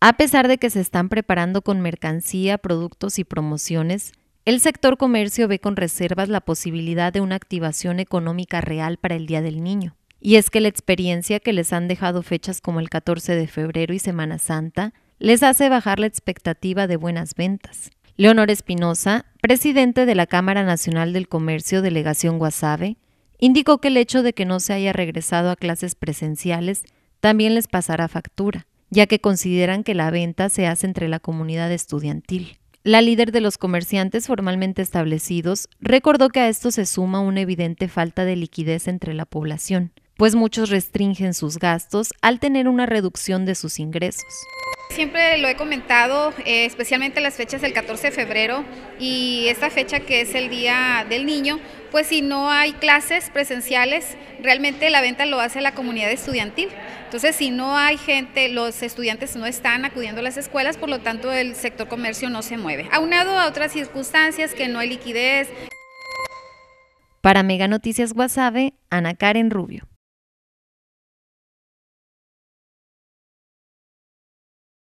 A pesar de que se están preparando con mercancía, productos y promociones, el sector comercio ve con reservas la posibilidad de una activación económica real para el Día del Niño. Y es que la experiencia que les han dejado fechas como el 14 de febrero y Semana Santa les hace bajar la expectativa de buenas ventas. Leonor Espinosa, presidente de la Cámara Nacional del Comercio Delegación Guasave, indicó que el hecho de que no se haya regresado a clases presenciales también les pasará factura ya que consideran que la venta se hace entre la comunidad estudiantil. La líder de los comerciantes formalmente establecidos recordó que a esto se suma una evidente falta de liquidez entre la población, pues muchos restringen sus gastos al tener una reducción de sus ingresos. Siempre lo he comentado, eh, especialmente las fechas del 14 de febrero y esta fecha que es el Día del Niño, pues si no hay clases presenciales, realmente la venta lo hace la comunidad estudiantil. Entonces, si no hay gente, los estudiantes no están acudiendo a las escuelas, por lo tanto el sector comercio no se mueve. Aunado a otras circunstancias que no hay liquidez. Para Mega Noticias Guasave, Ana Karen Rubio.